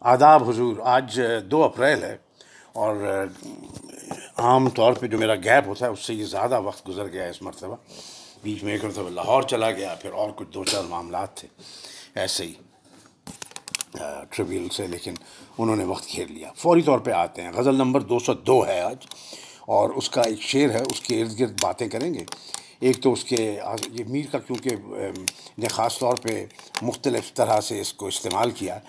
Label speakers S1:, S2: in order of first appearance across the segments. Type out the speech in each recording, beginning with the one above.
S1: आदाब हजूर आज दो अप्रैल है और आम तौर पे जो मेरा गैप होता है उससे ये ज़्यादा वक्त गुजर गया इस मरतबा बीच में एक मरतबा लाहौर चला गया फिर और कुछ दो चार मामला थे ऐसे ही ट्रिब्यूनल से लेकिन उन्होंने वक्त घेर लिया फौरी तौर पे आते हैं गज़ल नंबर 202 है आज और उसका एक शेर है उसके इर्द गिर्द बातें करेंगे एक तो उसके ये मीर का क्योंकि ने ख़ास तौर पे मुख्तलिफ़ तरह से इसको इस्तेमाल किया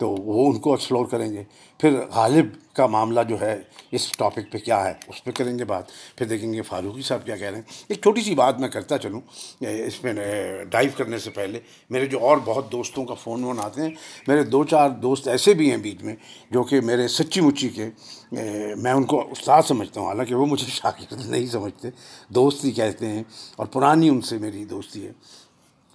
S1: तो वो उनको एक्सप्लोर करेंगे फिर गालिब का मामला जो है इस टॉपिक पे क्या है उस पर करेंगे बात फिर देखेंगे फारूकी साहब क्या कह रहे हैं एक छोटी सी बात मैं करता चलूँ इसमें डाइव करने से पहले मेरे जो और बहुत दोस्तों का फ़ोन वोन आते हैं मेरे दो चार दोस्त ऐसे भी हैं बीच में जो कि मेरे सच्ची मुच्ची के मैं उनको उस्ताद समझता हूँ हालांकि वो मुझे शागिर्द नहीं समझते दोस्ती कहते हैं और पुरानी उनसे मेरी दोस्ती है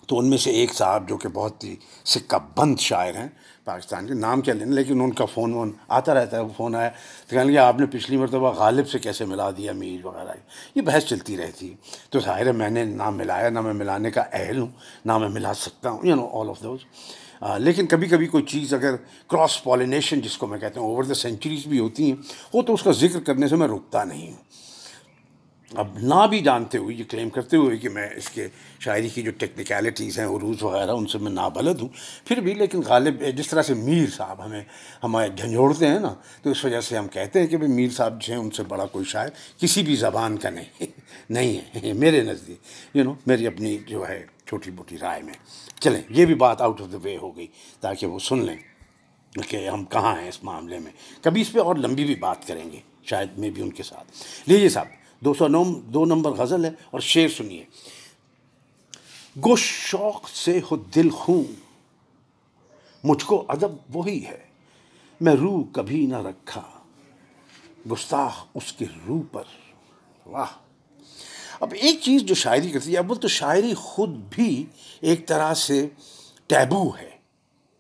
S1: तो उनमें से एक साहब जो कि बहुत ही सिक्का बंद शायर हैं पाकिस्तान के नाम क्या लेने लेकिन उनका फ़ोन वोन आता रहता है वो फ़ोन आया तो कहने लगे आपने पिछली मरतबा गालिब से कैसे मिला दिया मीर वगैरह ये बहस चलती रहती तो ज़ाहिर है मैंने ना मिलाया ना मैं मिलाने का अहल हूँ ना मैं मिला सकता हूँ you know all of those ah, लेकिन कभी कभी कोई चीज़ अगर क्रॉस पॉलिनेशन जिसको मैं कहता हूँ ओवर द सेंचुरीज भी होती हैं वो तो उसका जिक्र करने से मैं रुकता नहीं हूँ अब ना भी जानते हुए ये क्लेम करते हुए कि मैं इसके शायरी की जो टेक्निकलिटीज़ हैं उरूज वगैरह उनसे मैं ना बलद हूँ फिर भी लेकिन गालिब जिस तरह से मीर साहब हमें हमारे झंझोड़ते हैं ना तो इस वजह से हम कहते हैं कि भाई मीर साहब जो हैं उनसे बड़ा कोई शायर किसी भी ज़बान का नहीं नहीं है मेरे नज़दीक यू नो मेरी अपनी जो है छोटी मोटी राय में चलें ये भी बात आउट ऑफ द वे हो गई ताकि वो सुन लें कि हम कहाँ हैं इस मामले में कभी इस पर और लंबी भी बात करेंगे शायद मे भी उनके साथ लीजिए साहब दो सौ नौ दो नंबर गज़ल है और शेर सुनिए गो शौक से हो दिल खूँ मुझको अदब वही है मैं रूह कभी ना रखा गुस्ताख उसके रूह पर वाह अब एक चीज़ जो शायरी करती है अब तो शायरी ख़ुद भी एक तरह से टैबू है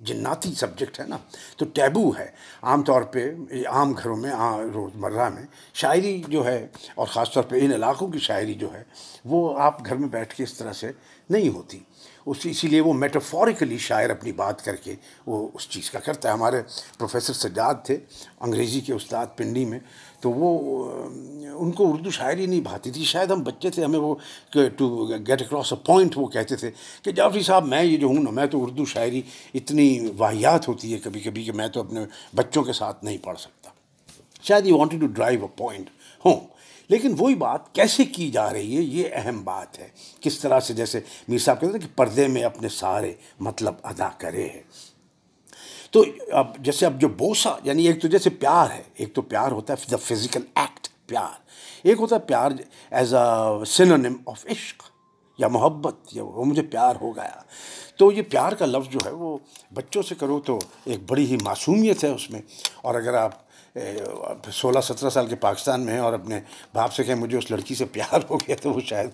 S1: जिन्नाती सब्जेक्ट है ना तो टैबू है आमतौर पे आम घरों में रोज़मर्रा में शायरी जो है और ख़ास तौर पे इन इलाक़ों की शायरी जो है वो आप घर में बैठ के इस तरह से नहीं होती उस इसीलिए वो मेटाफोरिकली शायर अपनी बात करके वो उस चीज़ का करता है हमारे प्रोफेसर सजाद थे अंग्रेज़ी के उस्ताद पिंडी में तो वो उनको उर्दू शायरी नहीं भाती थी शायद हम बच्चे थे हमें वो to get across a point वो कहते थे कि जाफरी साहब मैं ये जो हूँ ना मैं तो उर्दू शायरी इतनी वाहियात होती है कभी कभी कि मैं तो अपने बच्चों के साथ नहीं पढ़ सकता शायद you wanted to drive a point हों लेकिन वही बात कैसे की जा रही है ये अहम बात है किस तरह से जैसे मीर साहब कहते थे कि पर्दे में अपने सारे मतलब अदा करे हैं तो अब जैसे अब जो बोसा यानी एक तो जैसे प्यार है एक तो प्यार होता है द फिज़िकल एक्ट प्यार एक होता है प्यार एज अ सिनोनिम ऑफ इश्क या मोहब्बत या वो मुझे प्यार हो गया तो ये प्यार का लफ्ज़ जो है वो बच्चों से करो तो एक बड़ी ही मासूमियत है उसमें और अगर आप सोलह सत्रह साल के पाकिस्तान में है और अपने बाप से कहें मुझे उस लड़की से प्यार हो गया तो वो शायद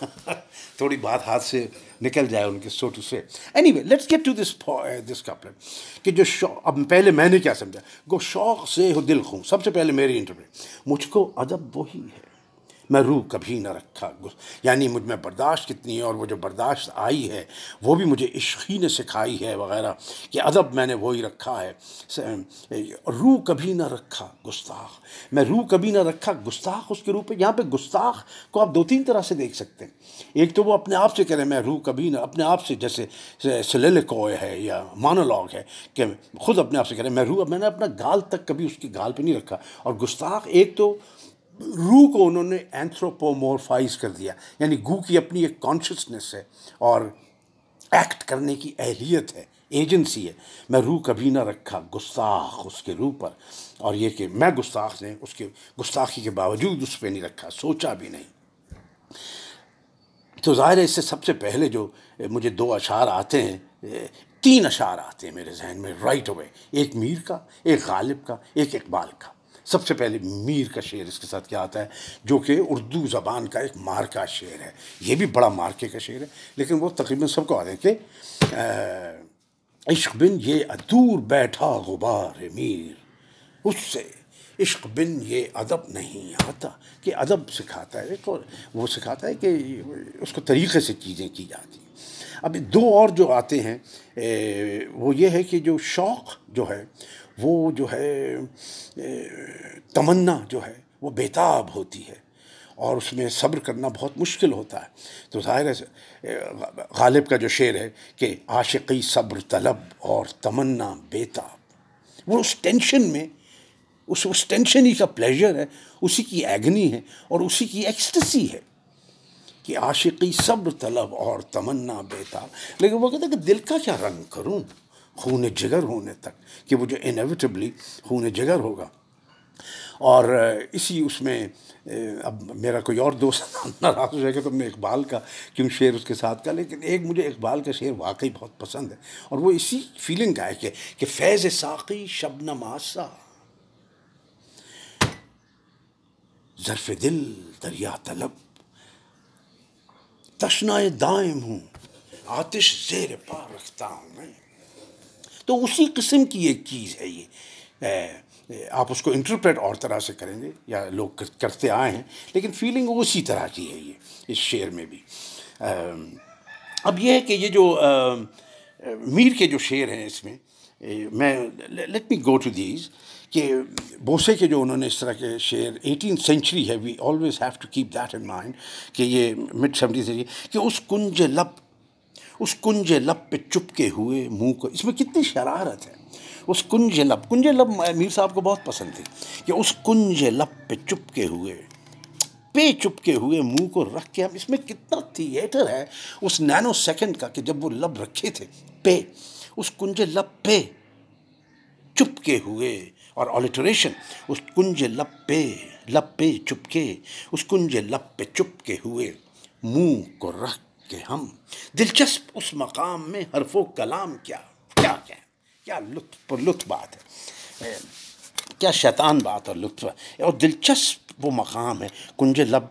S1: थोड़ी बात हाथ से निकल जाए उनके so to say anyway let's get to this this couplet कि जो शौक अब पहले मैंने क्या समझा गो शौक से हो दिल खूँ सबसे पहले मेरी इंटरव्यू मुझको अदब वही है मैं रूह कभी ना रखा यानी मुझ में बर्दाश्त कितनी है और वो जो बर्दाश्त आई है वो भी मुझे इश्की ने सिखाई है वगैरह कि अदब मैंने वो ही रखा है रूह कभी ना रखा गुस्ताख मैं रूह कभी ना रखा गुस्ताख उसके रूप में यहाँ पे गुस्ताख को आप दो तीन तरह से देख सकते हैं एक तो वो अपने आप से कह रहे हैं मैं रूह कभी ना अपने आप से जैसे सलेलकॉय है या मानोलॉग है कि खुद अपने आप से कह रहे हैं मैं रूह मैंने अपना गाल तक कभी उसकी गाल पर नहीं रखा और गुस्ताख एक तो रूह को उन्होंने एंथ्रोपोमोरफाइज कर दिया यानी गू की अपनी एक कॉन्शियसनेस है और एक्ट करने की अहलियत है एजेंसी है मैं रूह कभी ना रखा गुस्ताख उसके रूह पर और ये कि मैं गुस्ताख ने उसके गुस्ताखी के बावजूद उस पर नहीं रखा सोचा भी नहीं तो ज़ाहिर है इससे सबसे पहले जो मुझे दो अशार आते हैं तीन अशार आते हैं मेरे जहन में राइट अवे एक मीर का एक गालिब का एक इकबाल का सबसे पहले मीर का शेर इसके साथ क्या आता है जो कि उर्दू ज़बान का एक मार्का शेर है ये भी बड़ा मार्के का शेर है लेकिन वो तकरीबन सबको आ है कि इश्क बिन ये अदूर बैठा गुबार मीर उससे इश्क बिन ये अदब नहीं आता कि अदब सिखाता है तो वो सिखाता है कि उसको तरीक़े से चीज़ें की जाती हैं अब दो और जो आते हैं ए, वो ये है कि जो शौक़ जो है वो जो है तमन्ना जो है वो बेताब होती है और उसमें सब्र करना बहुत मुश्किल होता है तो ज़ाहिर है गालिब का जो शेर है कि आशिकी सब्र तलब और तमन्ना बेताब वो उस टेंशन में उस उस टेंशन ही का प्लेजर है उसी की एग्नी है और उसी की एक्सटसी है कि आशिकी सब्र तलब और तमन्ना बेताब लेकिन वो कहता है कि दिल का क्या रंग करूँ खून जिगर होने तक कि वो जो इनविटबली खून जिगर होगा और इसी उसमें अब मेरा कोई और दोस्त नाराज़ हो जाएगा तो मैं इकबाल का क्यों शेर उसके साथ का लेकिन एक मुझे इकबाल का शेर वाकई बहुत पसंद है और वो इसी फीलिंग का है कि, कि फैज़ साकी शबन मासा ज़रफ़ दिल दरिया तलब तशनाए दायम हूँ आतिश जेर पा रखता हूँ मैं तो उसी किस्म की एक चीज़ है ये आप उसको इंटरप्रेट और तरह से करेंगे या लोग करते आए हैं लेकिन फीलिंग उसी तरह की है ये इस शेर में भी अब यह है कि ये जो मीर के जो शेर हैं इसमें मैं let me go to these कि बोसे के जो उन्होंने इस तरह के शेर एटीन सेंचुरी है we always have to keep that in mind कि ये मिड सेवेंटी सेंचुरी कि उस कुंज लब उस कुंज लब पे चुपके हुए मुंह को इसमें कितनी शरारत है उस कुंज लब कुंज लब मीर साहब को बहुत पसंद थी कि उस कुंज लब पे चुपके हुए पे चुपके हुए मुंह को रख के हम इसमें कितना थिएटर है उस नैनो सेकंड का कि जब वो लब रखे थे पे उस कुंज लब पे चुपके हुए और ऑलिटरेशन उस कुंज लब पे लब पे चुपके उस कुंज लब पे चुपके हुए मुंह को रख कि हम दिलचस्प उस मकाम में हरफो कलाम क्या क्या क्या क्या लुत्फ पर लुत्फ बात है क्या शैतान बात और लुत्फ और दिलचस्प वो मकाम है कुंज लब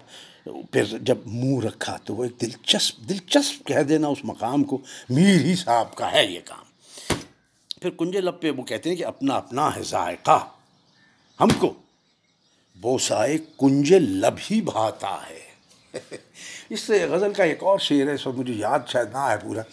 S1: फिर जब मुंह रखा तो वो एक दिलचस्प दिलचस्प कह देना उस मकाम को मीर ही साहब का है ये काम फिर कुंजे लब पे वो कहते हैं कि अपना अपना है जायका हमको बोसाए कुंज लब ही भाता है इससे गज़ल का एक और शेर है सो मुझे याद शायद ना है पूरा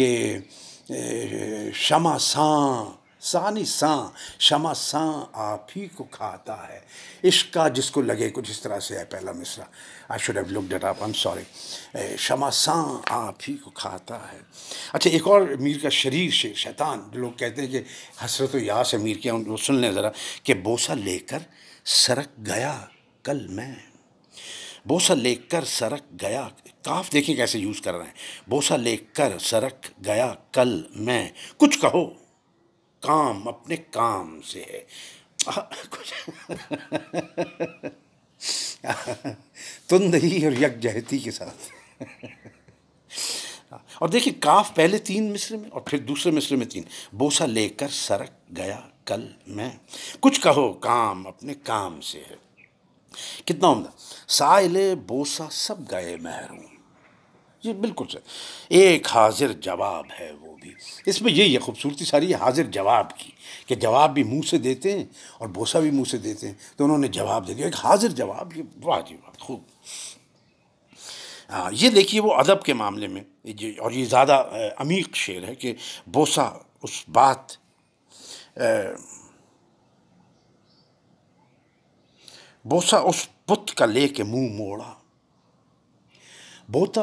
S1: कि शमा सा सानी सा शमा सा आप ही को खाता है इश्क का जिसको लगे कुछ इस तरह से है पहला मिसरा I should have look that आप आई एम सॉरी शमा सा आप ही को खाता है अच्छा एक और मीर का शरीर शेर शैतान जो लोग कहते हैं कि हसरत यास है मीर के उनको सुन लें ज़रा कि बोसा लेकर सरक गया कल मैं बोसा लेकर कर सरक गया काफ देखिए कैसे यूज़ कर रहे हैं बोसा लेकर सरक गया कल मैं कुछ कहो काम अपने काम से है कुछ तुंद ही और यकजहती के साथ और देखिए काफ पहले तीन मिस्र में और फिर दूसरे मिस्र में तीन बोसा लेकर सरक गया कल मैं कुछ कहो काम अपने काम से है कितना उमदा साइले बोसा सब गए महरूम ये बिल्कुल सर एक हाजिर जवाब है वो भी इसमें यही है खूबसूरती सारी है हाजिर जवाब की कि जवाब भी मुंह से देते हैं और बोसा भी मुंह से देते हैं तो उन्होंने जवाब दे दिया एक हाजिर जवाब ये वाह जी वाह खूब हाँ, ये देखिए वो अदब के मामले में और ये ज़्यादा अमीक शेर है कि बोसा उस बात बोसा उस बुत का लेके मुंह मोड़ा बोता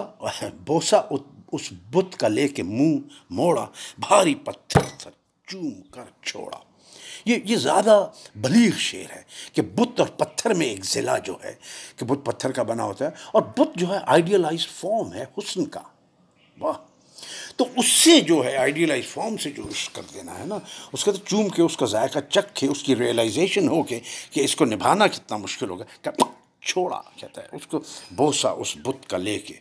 S1: बोसा उत, उस बुत का लेके मुंह मोड़ा भारी पत्थर से चूम कर छोड़ा ये ये ज़्यादा बलीग शेर है कि बुत और पत्थर में एक ज़िला जो है कि बुत पत्थर का बना होता है और बुत जो है आइडियलाइज फॉर्म है हुस्न का वाह तो उससे जो है आइडियलाइज फॉर्म से जो इश्क कर देना है ना उसका तो चूम के उसका जायका चक के उसकी रियलाइजेशन हो के कि इसको निभाना कितना मुश्किल होगा क्या छोड़ा कहता है उसको बोसा उस बुत का लेके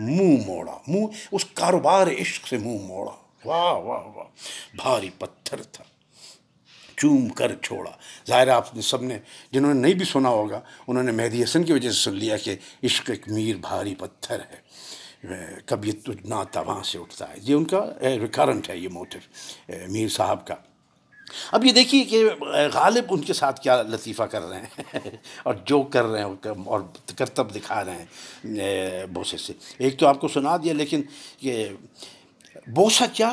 S1: मुंह मोड़ा मुंह उस कारोबार इश्क से मुंह मोड़ा वाह वाह वाह भारी पत्थर था चूम कर छोड़ा ज़ाहिर आपने सब ने जिन्होंने नहीं भी सुना होगा उन्होंने मेहदी हसन की वजह से सुन लिया कि इश्क एक मीर भारी पत्थर है कभी नाता वहाँ से उठता है ये उनका रिकरेंट है ये मोटिव मीर साहब का अब ये देखिए कि गालिब उनके साथ क्या लतीफ़ा कर रहे हैं और जो कर रहे हैं और करतब दिखा रहे हैं बोसे से एक तो आपको सुना दिया लेकिन ये बोसा क्या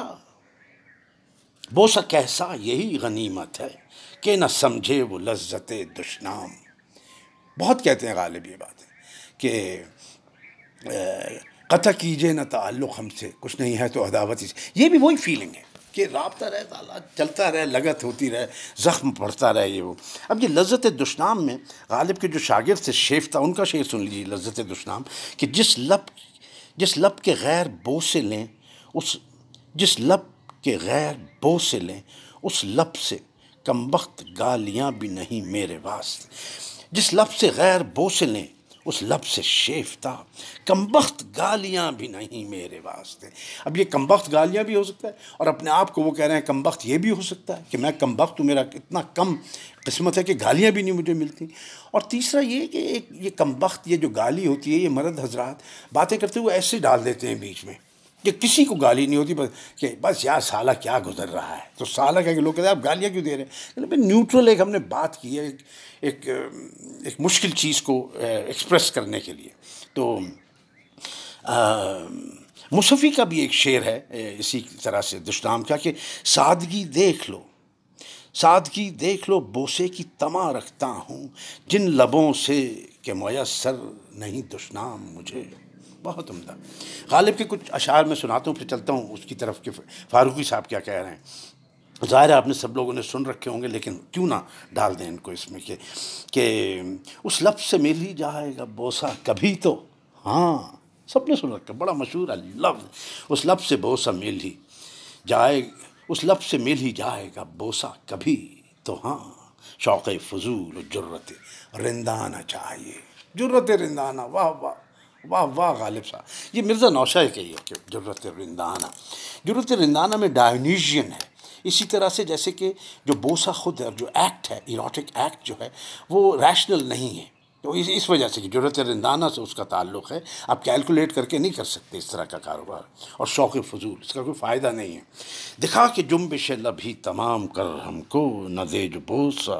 S1: बोसा कैसा यही गनीमत है कि न समझे वो लज्जत दुशनाम बहुत कहते हैं गालिब ये बात है कि कत कीजिए ना ताल्लुक़ हमसे कुछ नहीं है तो अदावत ये भी वही फीलिंग है कि रबता रहे ताला चलता रहे लगत होती रहे ज़ख्म पड़ता रहे ये वो अब ये लज्जत दुश्नाम में गालिब के जो शागिर थे शेफ था उनका शेर सुन लीजिए लज्जत दुश्नाम कि जिस लब जिस लब के गैर बो से लें उस जिस लब के गैर बो से लें उस लब से कम वक्त गालियाँ भी नहीं मेरे वास्ते जिस लफ से गैर बो से लें उस लब से शेफ था कम वक्त गालियाँ भी नहीं मेरे वास्ते अब ये कम वक्त गालियाँ भी हो सकता है और अपने आप को वो कह रहे हैं कम वक्त ये भी हो सकता है कि मैं कम वक्त हूँ मेरा इतना कम किस्मत है कि गालियाँ भी नहीं मुझे मिलती और तीसरा ये कि एक ये कम वक्त ये जो गाली होती है ये मर्द हजरात बातें करते हुए ऐसे डाल देते हैं बीच में कि किसी को गाली नहीं होती बस कि बस यार साला क्या गुजर रहा है तो साला क्या लोग कहते हैं आप गालियाँ क्यों दे रहे हैं भाई न्यूट्रल एक हमने बात की है एक एक, एक मुश्किल चीज़ को एक्सप्रेस करने के लिए तो मुसफ़ी का भी एक शेर है इसी तरह से दुष्नाम का कि सादगी देख लो सादगी देख लो बोसे की तमा रखता हूँ जिन लबों से कि मैसर नहीं दुष्नाम मुझे बहुत उमदा गालिब के कुछ अशार में सुनाता हूँ फिर चलता हूँ उसकी तरफ के फारूकी साहब क्या कह रहे हैं ज़ाहिर है आपने सब लोगों ने सुन रखे होंगे लेकिन क्यों ना डाल दें इनको इसमें कि कि उस लफ्ज़ से मिल ही जाएगा बोसा कभी तो हाँ सब ने सुन रखा बड़ा मशहूर है लफ्ज़ उस लफ्ज़ से बोसा मिल ही जाए उस लफ्ज़ से मिल ही जाएगा बोसा कभी तो हाँ शौक़ फजूल जर्रत रिंदाना चाहिए जुर्रत रिंदाना वाह वाह वाह वाह गालिब साहब ये मिर्ज़ा नौशा के ही है जरूरत रिंदाना जरूरत रिंदाना में डायनीजियन है इसी तरह से जैसे कि जो बोसा खुद जो एक्ट है इरोटिक एक्ट जो है वो रैशनल नहीं है तो इस इस वजह से कि जरूरत रिंदाना से उसका ताल्लुक़ है आप कैलकुलेट करके नहीं कर सकते इस तरह का कारोबार और शौक़ फजूल इसका कोई फ़ायदा नहीं है दिखा कि जुम्बिश लभी तमाम कर हमको न दे जो बोसा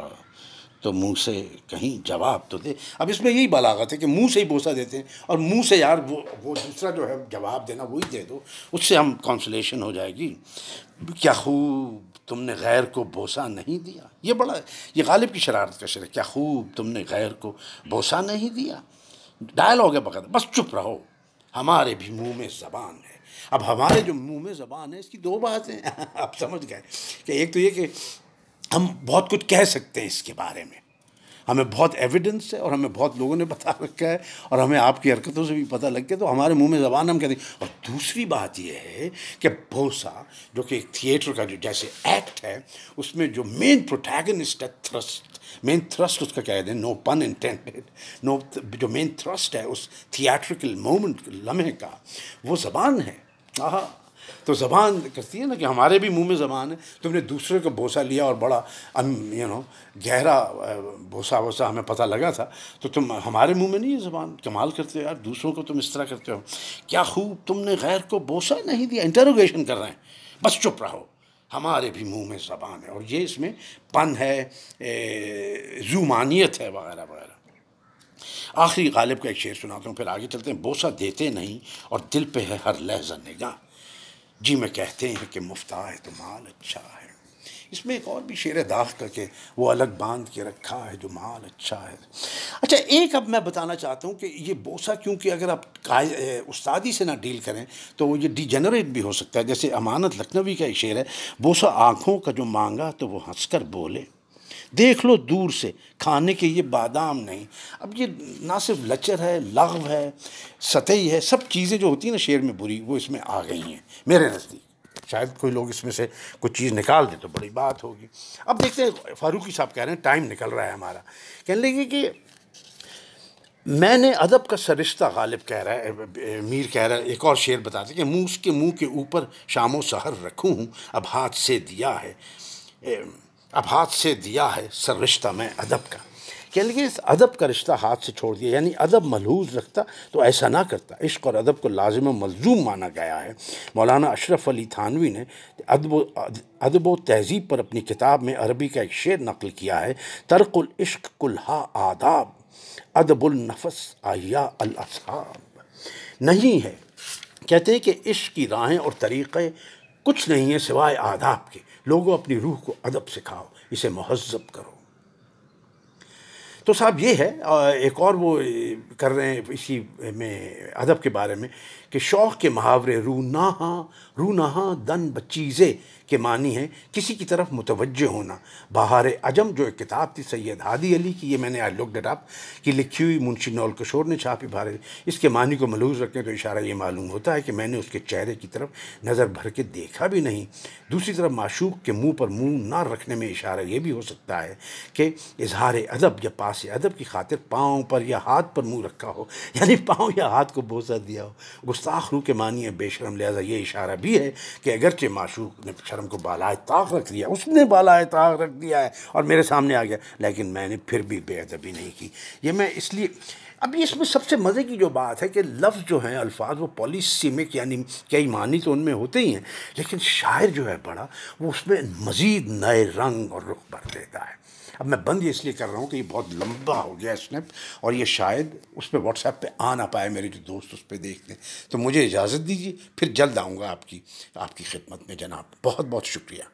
S1: तो मुंह से कहीं जवाब तो दे अब इसमें यही बलागत है कि मुंह से ही बोसा देते हैं और मुंह से यार वो वो दूसरा जो है जवाब देना वही दे दो उससे हम कॉन्सलेशन हो जाएगी क्या खूब तुमने गैर को बोसा नहीं दिया ये बड़ा ये गालिब की शरारत का शर क्या खूब तुमने गैर को बोसा नहीं दिया डायलॉग है बगैर बस चुप रहो हमारे भी मुँह में जबान है अब हमारे जो मुँह में जबान है इसकी दो बातें आप समझ गए कि एक तो ये कि हम बहुत कुछ कह सकते हैं इसके बारे में हमें बहुत एविडेंस है और हमें बहुत लोगों ने बता रखा है और हमें आपकी हरकतों से भी पता लग गया तो हमारे मुंह में जबान हम कहते हैं और दूसरी बात यह है कि भोसा जो कि एक थिएटर का जो जैसे एक्ट है उसमें जो मेन प्रोटैगनिस्ट है थ्रस्ट मेन थ्रस्ट उसका कह दें नो पन इंटेंडेड नो जो मेन थ्रस्ट है उस थिएट्रिकल मोमेंट लम्हे का वो जबान है तो ज़बान कहती है ना कि हमारे भी मुंह में ज़बान है तुमने दूसरे को भोसा लिया और बड़ा यू नो गहरा भोसा वोसा हमें पता लगा था तो तुम हमारे मुंह में नहीं है ज़बान कमाल करते हो यार दूसरों को तुम इस तरह करते हो क्या खूब तुमने गैर को भोसा नहीं दिया इंटरोगेशन कर रहे हैं बस चुप रहो हमारे भी मुंह में ज़बान है और ये इसमें पन है जुमानियत है वगैरह वगैरह आखिरी गालिब का एक शेर सुनाता हूँ फिर आगे चलते हैं बोसा देते नहीं और दिल पे है हर लहजा निगाह जी में कहते हैं कि मुफ्ता है तो माल अच्छा है इसमें एक और भी शेर दाग करके वो अलग बांध के रखा है जो माल अच्छा है अच्छा एक अब मैं बताना चाहता हूँ कि ये बोसा क्योंकि अगर आप उस्तादी से ना डील करें तो ये डिजनरेट भी हो सकता है जैसे अमानत लखनवी का एक शेर है बोसा आँखों का जो मांगा तो वो हंसकर बोले देख लो दूर से खाने के ये बादाम नहीं अब ये ना सिर्फ लचर है लगव है सतही है सब चीज़ें जो होती हैं ना शेर में बुरी वो इसमें आ गई हैं मेरे नज़दीक शायद कोई लोग इसमें से कुछ चीज़ निकाल दें तो बड़ी बात होगी अब देखते हैं फारूकी साहब कह रहे हैं टाइम निकल रहा है हमारा कहने लगे कि मैंने अदब का सरिश्ता गालिब कह रहा है मीर कह रहा है एक और शेर बताते कि मुँह उसके मुँह के ऊपर शामो सहर रखूँ अब हाथ से दिया है अब हाथ से दिया है सर रिश्ता मैं अदब का कह लिए इस अदब का रिश्ता हाथ से छोड़ दिया यानी अदब मलहूज रखता तो ऐसा ना करता इश्क और अदब को लाजम मलजूम माना गया है मौलाना अशरफ अली थानवी ने अदब अदब व तहजीब पर अपनी किताब में अरबी का एक शेर नकल किया है तरकुल इश्क कुल्हा आदाब अदबुलनफस आया अलसाब नहीं है कहते हैं कि इश्क की राहें और तरीक़े कुछ नहीं है सिवाय आदाब के लोगों अपनी रूह को अदब सिखाओ इसे महजब करो तो साहब ये है एक और वो कर रहे हैं इसी में अदब के बारे में कि शौक़ के मुहावरे रू नाह रू नहा दन बचीज़े के मानी है किसी की तरफ मुतवजह होना बहार अजम जो एक किताब थी सैयद हादी अली की ये मैंने आई लुक डेट की लिखी हुई मुंशी नौल किशोर ने छापी भारे इसके मानी को मलूज रखें तो इशारा ये मालूम होता है कि मैंने उसके चेहरे की तरफ नज़र भर के देखा भी नहीं दूसरी तरफ माशूक के मुँह पर मुँह ना रखने में इशारा ये भी हो सकता है कि इजहार अदब या पास अदब की खातिर पाँव पर या हाथ पर मुँह रखा हो यानी पाँव या हाथ को बोसा दिया हो गुस्ताख रू के मानिए बेशरम लिहाजा ये इशारा भी है कि अगरचे माशूक ने शर्म को बालाए ताक रख दिया उसने बालाए ताक रख दिया है और मेरे सामने आ गया लेकिन मैंने फिर भी बेअदबी नहीं की ये मैं इसलिए अभी इसमें सबसे मज़े की जो बात है कि लफ्ज़ जो हैं अल्फाज वो पॉलीसीमिक यानी कई मानी तो उनमें होते ही हैं लेकिन शायर जो है बड़ा वो उसमें मज़ीद नए रंग और रुख भर देता है अब मैं बंद इसलिए कर रहा हूँ कि ये बहुत लंबा हो गया स्नैप और ये शायद उस पर व्हाट्सएप पर आ ना पाए मेरे जो दोस्त उस पर देख लें तो मुझे इजाज़त दीजिए फिर जल्द आऊँगा आपकी आपकी खिदमत में जनाब बहुत बहुत शुक्रिया